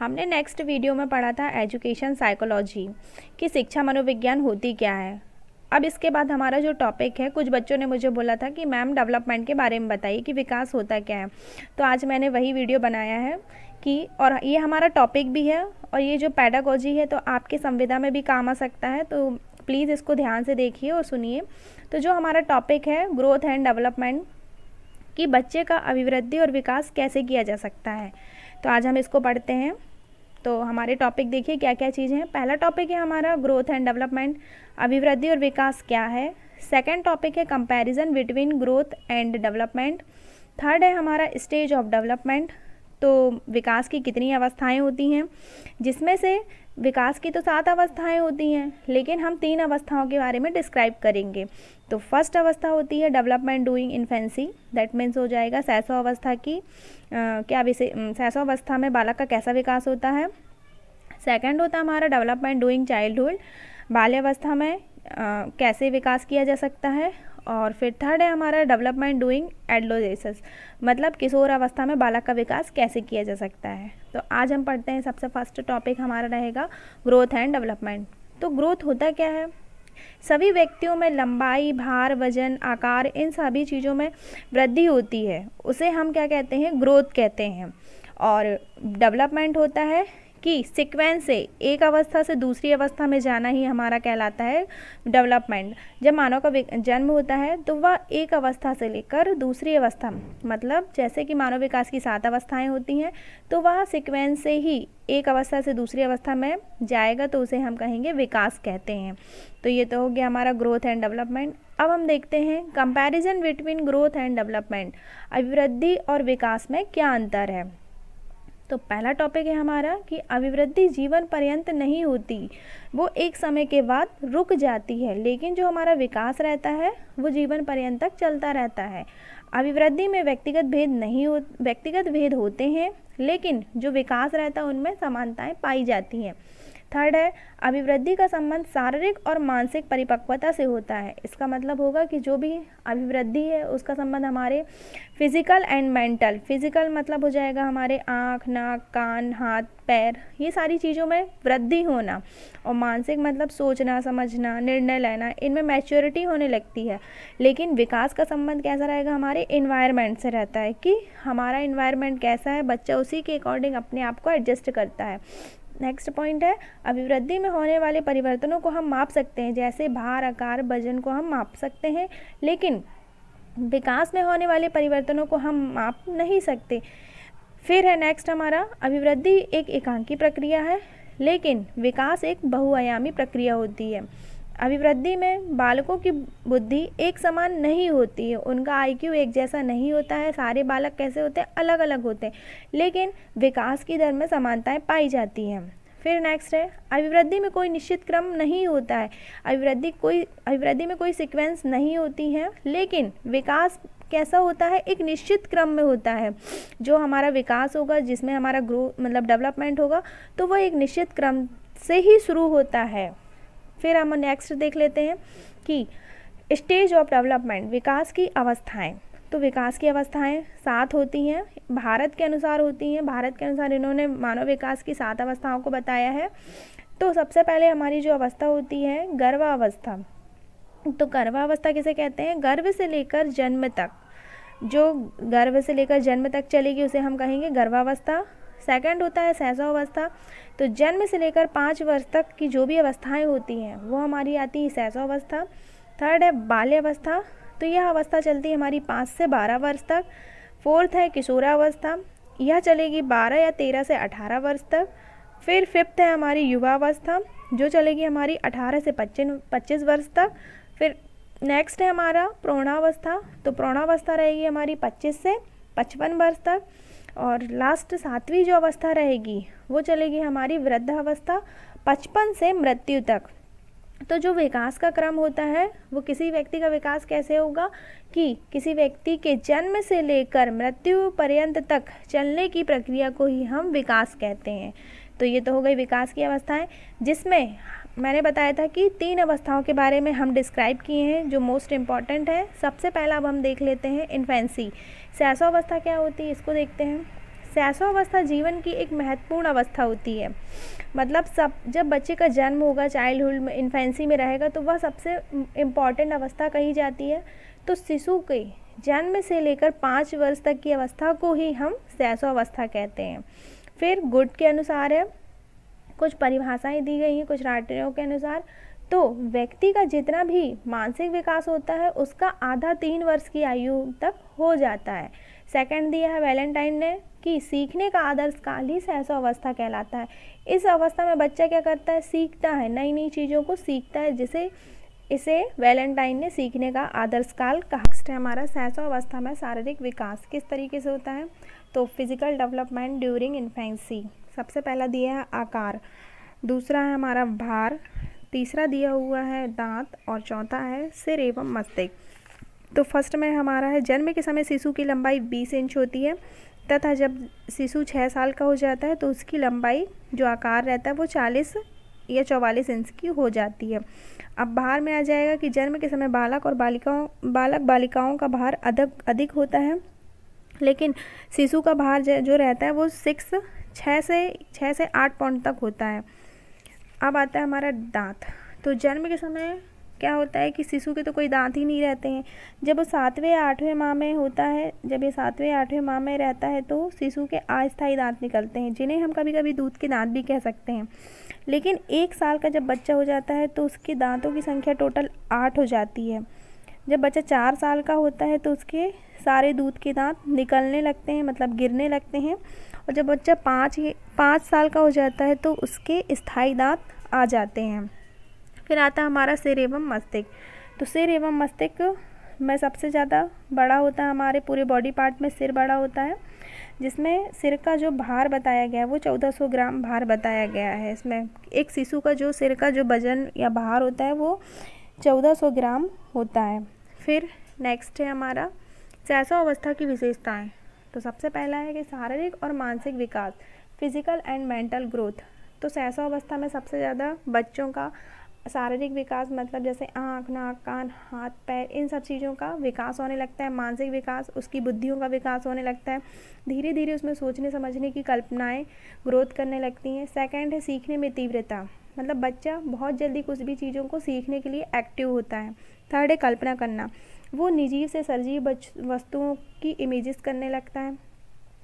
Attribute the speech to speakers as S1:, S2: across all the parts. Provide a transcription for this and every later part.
S1: हमने next video में पढ़ा था एजुकेशन साइकोलॉजी कि शिक्षा मनोविज्ञान होती क्या है अब इसके बाद हमारा जो टॉपिक है कुछ बच्चों ने मुझे बोला था कि मैम डेवलपमेंट के बारे में बताइए कि विकास होता क्या है तो आज मैंने वही वीडियो बनाया है कि और ये हमारा टॉपिक भी है और ये जो पैडागोजी है तो आपके संविदा में भी काम आ सकता है तो प्लीज़ इसको ध्यान से देखिए और सुनिए तो जो हमारा टॉपिक है ग्रोथ एंड डेवलपमेंट कि बच्चे का अभिवृद्धि और विकास कैसे किया जा सकता है तो आज हम इसको पढ़ते हैं तो हमारे टॉपिक देखिए क्या क्या चीज़ें हैं पहला टॉपिक है हमारा ग्रोथ एंड डेवलपमेंट अभिवृद्धि और विकास क्या है सेकेंड टॉपिक है comparison between growth and development third है हमारा स्टेज ऑफ डेवलपमेंट तो विकास की कितनी अवस्थाएं होती हैं जिसमें से विकास की तो सात अवस्थाएं होती हैं लेकिन हम तीन अवस्थाओं के बारे में डिस्क्राइब करेंगे तो फर्स्ट अवस्था होती है development during infancy that means हो जाएगा सैसो अवस्था की आ, क्या सैसो अवस्था में बालक का कैसा विकास होता है सेकेंड होता है हमारा डेवलपमेंट डूइंग चाइल्डहुड बाल्यावस्था में कैसे विकास किया जा सकता है और फिर थर्ड है हमारा डेवलपमेंट डूइंग एडलोजेस मतलब किशोर अवस्था में बालक का विकास कैसे किया जा सकता है तो आज हम पढ़ते हैं सबसे फर्स्ट टॉपिक हमारा रहेगा ग्रोथ एंड डेवलपमेंट तो ग्रोथ होता क्या है सभी व्यक्तियों में लंबाई भार वजन आकार इन सभी चीज़ों में वृद्धि होती है उसे हम क्या कहते हैं ग्रोथ कहते हैं और डेवलपमेंट होता है कि सिक्वेंस से एक अवस्था से दूसरी अवस्था में जाना ही हमारा कहलाता है डेवलपमेंट जब मानव का जन्म होता है तो वह एक अवस्था से लेकर दूसरी अवस्था मतलब जैसे कि मानव विकास की सात अवस्थाएं होती हैं तो वह सिक्वेंस से ही एक अवस्था से दूसरी अवस्था में जाएगा तो उसे हम कहेंगे विकास कहते हैं तो ये तो हो गया हमारा ग्रोथ एंड डेवलपमेंट अब हम देखते हैं comparison between growth and development अभिवृद्धि और विकास में क्या अंतर है तो पहला टॉपिक है हमारा कि अभिवृद्धि जीवन पर्यंत नहीं होती वो एक समय के बाद रुक जाती है लेकिन जो हमारा विकास रहता है वो जीवन पर्यंत तक चलता रहता है अभिवृद्धि में व्यक्तिगत भेद नहीं हो व्यक्तिगत भेद होते हैं लेकिन जो विकास रहता है उनमें समानताएं पाई जाती हैं थर्ड है अभिवृद्धि का संबंध शारीरिक और मानसिक परिपक्वता से होता है इसका मतलब होगा कि जो भी अभिवृद्धि है उसका संबंध हमारे फिजिकल एंड मेंटल फिजिकल मतलब हो जाएगा हमारे आँख नाक कान हाथ पैर ये सारी चीज़ों में वृद्धि होना और मानसिक मतलब सोचना समझना निर्णय लेना इनमें मैच्योरिटी होने लगती है लेकिन विकास का संबंध कैसा रहेगा हमारे इन्वायरमेंट से रहता है कि हमारा इन्वायरमेंट कैसा है बच्चा उसी के अकॉर्डिंग अपने आप को एडजस्ट करता है नेक्स्ट पॉइंट है अभिवृद्धि में होने वाले परिवर्तनों को हम माप सकते हैं जैसे भार आकार वजन को हम माप सकते हैं लेकिन विकास में होने वाले परिवर्तनों को हम माप नहीं सकते फिर है नेक्स्ट हमारा अभिवृद्धि एक एकांकी प्रक्रिया है लेकिन विकास एक बहुआयामी प्रक्रिया होती है अभिवृद्धि में बालकों की बुद्धि एक समान नहीं होती है उनका आईक्यू एक जैसा नहीं होता है सारे बालक कैसे होते हैं अलग अलग होते हैं लेकिन विकास की दर में समानताएं पाई जाती हैं फिर नेक्स्ट है अभिवृद्धि में कोई निश्चित क्रम नहीं होता है अभिवृद्धि कोई अभिवृद्धि में कोई सिक्वेंस नहीं होती है लेकिन विकास कैसा होता है एक निश्चित क्रम में होता है जो हमारा विकास होगा जिसमें हमारा ग्रो मतलब डेवलपमेंट होगा तो वह एक निश्चित क्रम से ही शुरू होता है फिर हम नेक्स्ट देख लेते हैं कि स्टेज ऑफ डेवलपमेंट विकास की अवस्थाएं तो विकास की अवस्थाएं सात होती हैं भारत के अनुसार होती हैं भारत के अनुसार इन्होंने मानव विकास की सात अवस्थाओं को बताया है तो सबसे पहले हमारी जो अवस्था होती है गर्भावस्था तो गर्भावस्था किसे कहते हैं गर्भ से लेकर जन्म तक जो गर्भ से लेकर जन्म तक चलेगी उसे हम कहेंगे गर्भावस्था सेकंड होता है अवस्था तो जन्म से लेकर पाँच वर्ष तक की जो भी अवस्थाएं होती हैं वो हमारी आती है अवस्था थर्ड है बाल्यावस्था तो यह अवस्था चलती है हमारी पाँच से बारह वर्ष तक फोर्थ है किशोरावस्था यह चलेगी बारह या तेरह से अठारह वर्ष तक फिर फिफ्थ है हमारी युवावस्था जो चलेगी हमारी अठारह से पच्चीस पच्चीस वर्ष तक फिर नेक्स्ट है हमारा प्रौणावस्था तो प्रौणावस्था रहेगी हमारी पच्चीस से पचपन वर्ष तक और लास्ट सातवीं जो अवस्था रहेगी वो चलेगी हमारी वृद्धावस्था पचपन से मृत्यु तक तो जो विकास का क्रम होता है वो किसी व्यक्ति का विकास कैसे होगा कि किसी व्यक्ति के जन्म से लेकर मृत्यु पर्यंत तक चलने की प्रक्रिया को ही हम विकास कहते हैं तो ये तो हो गई विकास की अवस्थाएं जिसमें मैंने बताया था कि तीन अवस्थाओं के बारे में हम डिस्क्राइब किए हैं जो मोस्ट इम्पॉर्टेंट है सबसे पहला अब हम देख लेते हैं इन्फेंसी सैसो अवस्था क्या होती है इसको देखते हैं सैसो अवस्था जीवन की एक महत्वपूर्ण अवस्था होती है मतलब सब जब बच्चे का जन्म होगा चाइल्डहुड में इन्फेंसी में रहेगा तो वह सबसे इम्पॉर्टेंट अवस्था कही जाती है तो शिशु के जन्म से लेकर पाँच वर्ष तक की अवस्था को ही हम सैसो अवस्था कहते हैं फिर गुड के अनुसार है कुछ परिभाषाएं दी गई हैं कुछ राटियों के अनुसार तो व्यक्ति का जितना भी मानसिक विकास होता है उसका आधा तीन वर्ष की आयु तक हो जाता है सेकंड दिया है वैलेंटाइन ने कि सीखने का आदर्श काल ही सहसो अवस्था कहलाता है इस अवस्था में बच्चा क्या करता है सीखता है नई नई चीज़ों को सीखता है जिसे इसे वैलेंटाइन ने सीखने का आदर्श काल कहा हमारा सहसो अवस्था में शारीरिक विकास किस तरीके से होता है तो फिजिकल डेवलपमेंट ड्यूरिंग इन्फेंसी सबसे पहला दिया है आकार दूसरा है हमारा भार तीसरा दिया हुआ है दांत और चौथा है सिर एवं मस्तिष्क तो फर्स्ट में हमारा है जन्म के समय शिशु की लंबाई बीस इंच होती है तथा जब शिशु छः साल का हो जाता है तो उसकी लंबाई जो आकार रहता है वो चालीस या चौवालीस इंच की हो जाती है अब भार में आ जाएगा कि जन्म के समय बालक और बालिकाओं बालक बालिकाओं का भार अधिक अधिक होता है लेकिन शिशु का भार जो रहता है वो सिक्स छः से छः से आठ पाउंड तक होता है अब आता है हमारा दांत तो जन्म के समय क्या होता है कि शिशु के तो कोई दांत ही नहीं रहते हैं जब वो सातवें आठवें माह में होता है जब ये सातवें आठवें माह में रहता है तो शिशु के अस्थायी दांत निकलते हैं जिन्हें हम कभी कभी दूध के दांत भी कह सकते हैं लेकिन एक साल का जब बच्चा हो जाता है तो उसके दांतों की संख्या टोटल आठ हो जाती है जब बच्चा चार साल का होता है तो उसके सारे दूध के दांत निकलने लगते हैं मतलब गिरने लगते हैं और जब बच्चा पाँच पाँच साल का हो जाता है तो उसके स्थायी दांत आ जाते हैं फिर आता है हमारा सिर एवं मस्तिष्क तो सिर एवं मस्तिष्क में सबसे ज़्यादा बड़ा होता है हमारे पूरे बॉडी पार्ट में सिर बड़ा होता है जिसमें सिर का जो भार बताया गया है वो चौदह सौ ग्राम भार बताया गया है इसमें एक शिशु का जो सिर का जो वजन या भार होता है वो चौदह सौ ग्राम होता है फिर नेक्स्ट है हमारा सहसा अवस्था की विशेषताएं तो सबसे पहला है कि शारीरिक और मानसिक विकास फिजिकल एंड मेंटल ग्रोथ तो सहसा अवस्था में सबसे ज़्यादा बच्चों का शारीरिक विकास मतलब जैसे आँख नाक कान हाथ पैर इन सब चीज़ों का विकास होने लगता है मानसिक विकास उसकी बुद्धियों का विकास होने लगता है धीरे धीरे उसमें सोचने समझने की कल्पनाएं ग्रोथ करने लगती हैं सेकंड है सीखने में तीव्रता मतलब बच्चा बहुत जल्दी कुछ भी चीज़ों को सीखने के लिए एक्टिव होता है थर्ड है कल्पना करना वो निर्जीव से सजीव वस्तुओं की इमेजेस करने लगता है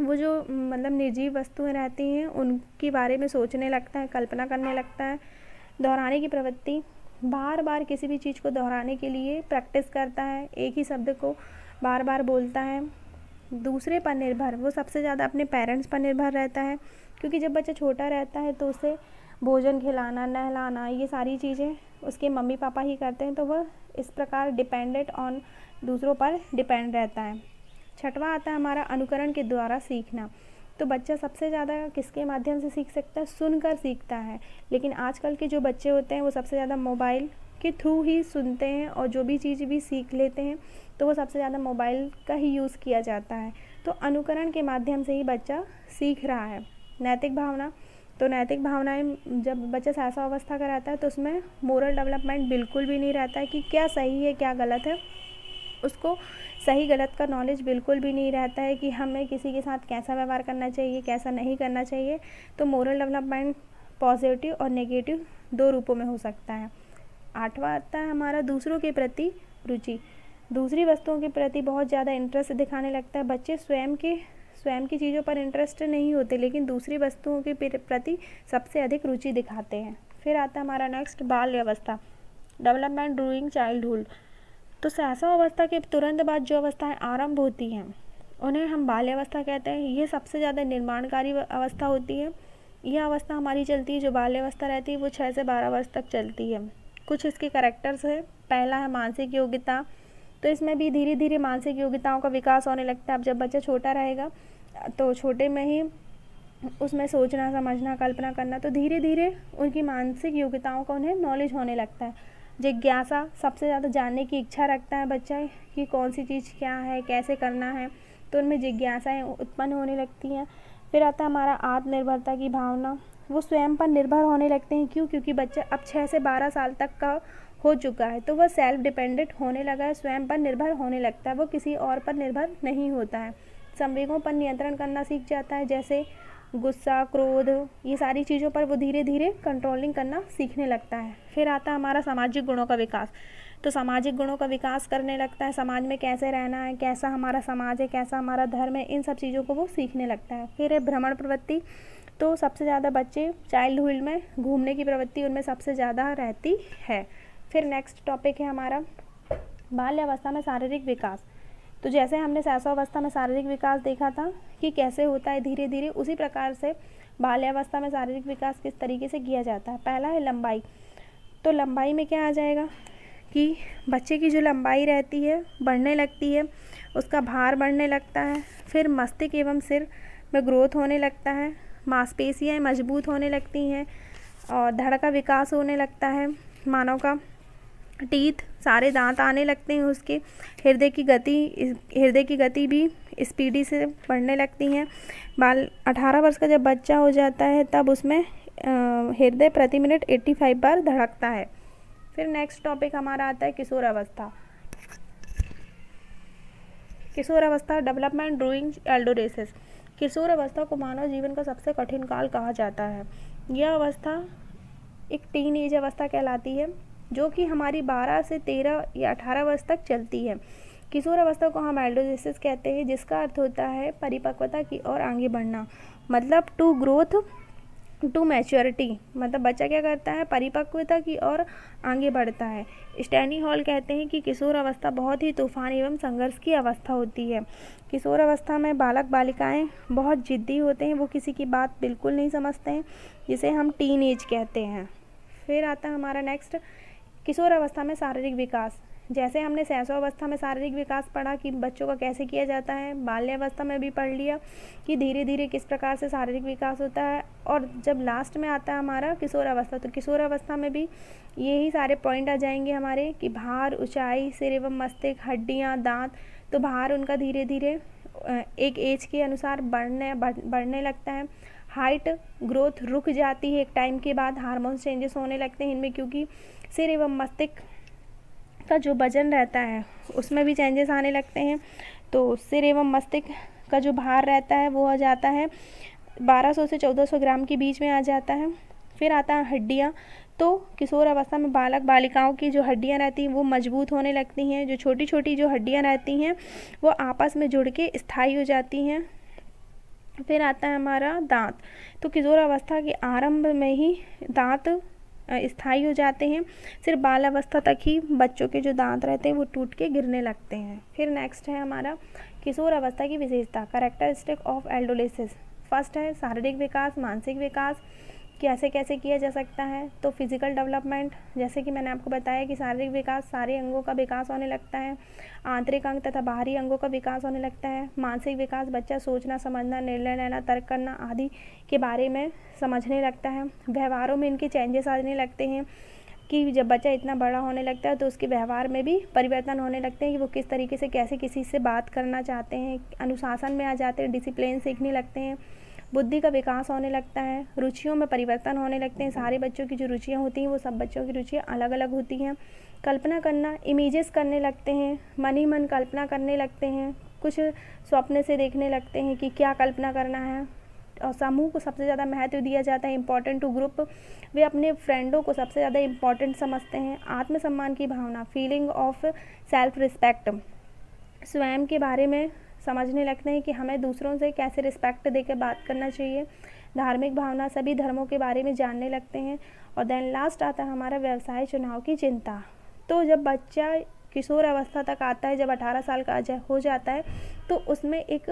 S1: वो जो मतलब निर्जीव वस्तुएं रहती हैं उनके बारे में सोचने लगता है कल्पना करने लगता है दोहराने की प्रवृत्ति बार बार किसी भी चीज़ को दोहराने के लिए प्रैक्टिस करता है एक ही शब्द को बार बार बोलता है दूसरे पर निर्भर वो सबसे ज़्यादा अपने पेरेंट्स पर निर्भर रहता है क्योंकि जब बच्चा छोटा रहता है तो उसे भोजन खिलाना नहलाना ये सारी चीज़ें उसके मम्मी पापा ही करते हैं तो वह इस प्रकार डिपेंडेंट ऑन दूसरों पर डिपेंड रहता है छठवां आता है हमारा अनुकरण के द्वारा सीखना तो बच्चा सबसे ज़्यादा किसके माध्यम से सीख सकता है सुनकर सीखता है लेकिन आजकल के जो बच्चे होते हैं वो सबसे ज़्यादा मोबाइल के थ्रू ही सुनते हैं और जो भी चीज़ भी सीख लेते हैं तो वो सबसे ज़्यादा मोबाइल का ही यूज़ किया जाता है तो अनुकरण के माध्यम से ही बच्चा सीख रहा है नैतिक भावना तो नैतिक भावनाएं जब बच्चा ऐसा अवस्था का रहता है तो उसमें मोरल डेवलपमेंट बिल्कुल भी नहीं रहता है कि क्या सही है क्या गलत है उसको सही गलत का नॉलेज बिल्कुल भी नहीं रहता है कि हमें किसी के साथ कैसा व्यवहार करना चाहिए कैसा नहीं करना चाहिए तो मोरल डेवलपमेंट पॉजिटिव और नेगेटिव दो रूपों में हो सकता है आठवां आता है हमारा दूसरों के प्रति रुचि दूसरी वस्तुओं के प्रति बहुत ज़्यादा इंटरेस्ट दिखाने लगता है बच्चे स्वयं के स्वयं की चीज़ों पर इंटरेस्ट नहीं होते लेकिन दूसरी वस्तुओं के प्रति सबसे अधिक रुचि दिखाते हैं फिर आता हमारा नेक्स्ट बाल व्यवस्था डेवलपमेंट ड्रूइंग चाइल्डहुड तो सहसा अवस्था के तुरंत बाद जो अवस्थाएँ आरंभ होती हैं उन्हें हम बाल्यावस्था कहते हैं ये सबसे ज़्यादा निर्माणकारी अवस्था होती है यह अवस्था हमारी चलती है जो बाल्यावस्था रहती है वो छः से बारह वर्ष तक चलती है कुछ इसके करेक्टर्स हैं पहला है मानसिक योग्यता तो इसमें भी धीरे धीरे मानसिक योग्यताओं का विकास होने लगता है अब जब बच्चा छोटा रहेगा तो छोटे में ही उसमें सोचना समझना कल्पना करना तो धीरे धीरे उनकी मानसिक योग्यताओं का उन्हें नॉलेज होने लगता है जिज्ञासा सबसे ज़्यादा जानने की इच्छा रखता है बच्चा कि कौन सी चीज़ क्या है कैसे करना है तो उनमें जिज्ञासाएँ उत्पन्न होने लगती हैं फिर आता है हमारा आत्मनिर्भरता की भावना वो स्वयं पर निर्भर होने लगते हैं क्यों क्योंकि बच्चा अब छः से बारह साल तक का हो चुका है तो वह सेल्फ डिपेंडेंट होने लगा है स्वयं पर निर्भर होने लगता है वो किसी और पर निर्भर नहीं होता है संवेगों पर नियंत्रण करना सीख जाता है जैसे गुस्सा क्रोध ये सारी चीज़ों पर वो धीरे धीरे कंट्रोलिंग करना सीखने लगता है फिर आता है हमारा सामाजिक गुणों का विकास तो सामाजिक गुणों का विकास करने लगता है समाज में कैसे रहना है कैसा हमारा समाज है कैसा हमारा धर्म है इन सब चीज़ों को वो सीखने लगता है फिर है भ्रमण प्रवृत्ति तो सबसे ज़्यादा बच्चे चाइल्डहुड में घूमने की प्रवृत्ति उनमें सबसे ज़्यादा रहती है फिर नेक्स्ट टॉपिक है हमारा बाल्यावस्था में शारीरिक विकास तो जैसे हमने शैशवावस्था में शारीरिक विकास देखा था कि कैसे होता है धीरे धीरे उसी प्रकार से बाल्यावस्था में शारीरिक विकास किस तरीके से किया जाता है पहला है लंबाई तो लंबाई में क्या आ जाएगा कि बच्चे की जो लंबाई रहती है बढ़ने लगती है उसका भार बढ़ने लगता है फिर मस्तिष्क एवं सिर में ग्रोथ होने लगता है मांसपेशियाँ मजबूत होने लगती हैं और धड़ का विकास होने लगता है मानव का टीथ सारे दांत आने लगते हैं उसके हृदय की गति हृदय की गति भी स्पीडी से बढ़ने लगती हैं बाल अठारह वर्ष का जब बच्चा हो जाता है तब उसमें हृदय प्रति मिनट 85 बार धड़कता है फिर नेक्स्ट टॉपिक हमारा आता है किशोर अवस्था किशोर अवस्था डेवलपमेंट ड्रूइंग एल्डोरेसिस किशोर अवस्था को मानव जीवन का सबसे कठिन काल कहा जाता है यह अवस्था एक टीन एज अवस्था कहलाती है जो कि हमारी 12 से 13 या 18 वर्ष तक चलती है किशोर अवस्था को हम एल्डोजेसिस कहते हैं जिसका अर्थ होता है परिपक्वता की ओर आगे बढ़ना मतलब टू ग्रोथ टू मैच्योरिटी मतलब बच्चा क्या करता है परिपक्वता की ओर आगे बढ़ता है स्टैनी हॉल कहते हैं कि किशोर अवस्था बहुत ही तूफान एवं संघर्ष की अवस्था होती है किशोर अवस्था में बालक बालिकाएं बहुत ज़िद्दी होते हैं वो किसी की बात बिल्कुल नहीं समझते हैं जिसे हम टीन एज कहते हैं फिर आता है हमारा नेक्स्ट किशोर अवस्था में शारीरिक विकास जैसे हमने अवस्था में शारीरिक विकास पढ़ा कि बच्चों का कैसे किया जाता है बाल्यावस्था में भी पढ़ लिया कि धीरे धीरे किस प्रकार से शारीरिक विकास होता है और जब लास्ट में आता है हमारा किशोर अवस्था तो किशोर अवस्था में भी यही सारे पॉइंट आ जाएंगे हमारे कि भार ऊंचाई सिर एवं मस्तिष्क हड्डियाँ दांत तो भार उनका धीरे धीरे एक एज के अनुसार बढ़ने बढ़ने लगता है हाइट ग्रोथ रुक जाती है एक टाइम के बाद हार्मोन चेंजेस होने लगते हैं इनमें क्योंकि सिर एवं मस्तिष्क का जो वजन रहता है उसमें भी चेंजेस आने लगते हैं तो सिर एवं मस्तिष्क का जो भार रहता है वो आ जाता है 1200 से 1400 ग्राम के बीच में आ जाता है फिर आता है हड्डियाँ तो किशोर अवस्था में बालक बालिकाओं की जो हड्डियाँ रहती हैं वो मजबूत होने लगती हैं जो छोटी छोटी जो हड्डियाँ रहती हैं वो आपस में जुड़ के स्थायी हो जाती हैं फिर आता है हमारा दांत तो किशोर अवस्था के आरंभ में ही दांत स्थायी हो जाते हैं सिर्फ बाल अवस्था तक ही बच्चों के जो दांत रहते हैं वो टूट के गिरने लगते हैं फिर नेक्स्ट है हमारा किशोर अवस्था की विशेषता करेक्टरिस्टिक ऑफ एल्डोलेसिस फर्स्ट है शारीरिक विकास मानसिक विकास कैसे कैसे किया जा सकता है तो फिज़िकल डेवलपमेंट जैसे कि मैंने आपको बताया कि शारीरिक विकास सारे अंगों का विकास होने लगता है आंतरिक अंग तथा बाहरी अंगों का विकास होने लगता है मानसिक विकास बच्चा सोचना समझना निर्णय लेना तर्क करना आदि के बारे में समझने लगता है व्यवहारों में इनके चेंजेस आने लगते हैं कि जब बच्चा इतना बड़ा होने लगता है तो उसके व्यवहार में भी परिवर्तन होने लगते हैं कि वो किस तरीके से कैसे किसी से बात करना चाहते हैं अनुशासन में आ जाते हैं डिसिप्लिन सीखने लगते हैं बुद्धि का विकास होने लगता है रुचियों में परिवर्तन होने लगते हैं सारे बच्चों की जो रुचियाँ होती हैं वो सब बच्चों की रुचियाँ अलग अलग होती हैं कल्पना करना इमेजेस करने लगते हैं मन ही मन कल्पना करने लगते हैं कुछ स्वप्न से देखने लगते हैं कि क्या कल्पना करना है और समूह को सबसे ज़्यादा महत्व दिया जाता है इंपॉर्टेंट टू ग्रुप वे अपने फ्रेंडों को सबसे ज़्यादा इम्पॉर्टेंट समझते हैं आत्मसम्मान की भावना फीलिंग ऑफ सेल्फ रिस्पेक्ट स्वयं के बारे में समझने लगते हैं कि हमें दूसरों से कैसे रिस्पेक्ट देकर बात करना चाहिए धार्मिक भावना सभी धर्मों के बारे में जानने लगते हैं और देन लास्ट आता है हमारा व्यवसाय चुनाव की चिंता तो जब बच्चा किशोर अवस्था तक आता है जब 18 साल का हो जाता है तो उसमें एक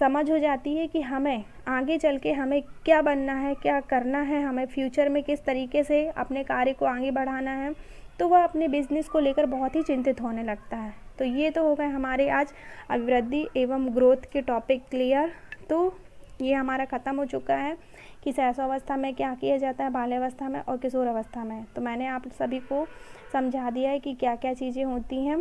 S1: समझ हो जाती है कि हमें आगे चल के हमें क्या बनना है क्या करना है हमें फ्यूचर में किस तरीके से अपने कार्य को आगे बढ़ाना है तो वह अपने बिजनेस को लेकर बहुत ही चिंतित होने लगता है तो ये तो हो गए हमारे आज अभिवृद्धि एवं ग्रोथ के टॉपिक क्लियर तो ये हमारा ख़त्म हो चुका है कि अवस्था में क्या किया जाता है बाल्यावस्था में और किशोर अवस्था में तो मैंने आप सभी को समझा दिया है कि क्या क्या चीज़ें होती हैं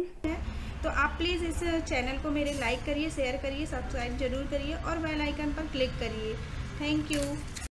S1: तो आप प्लीज़ इस चैनल को मेरे लाइक करिए शेयर करिए सब्सक्राइब जरूर करिए और बेल आइकन पर क्लिक करिए थैंक यू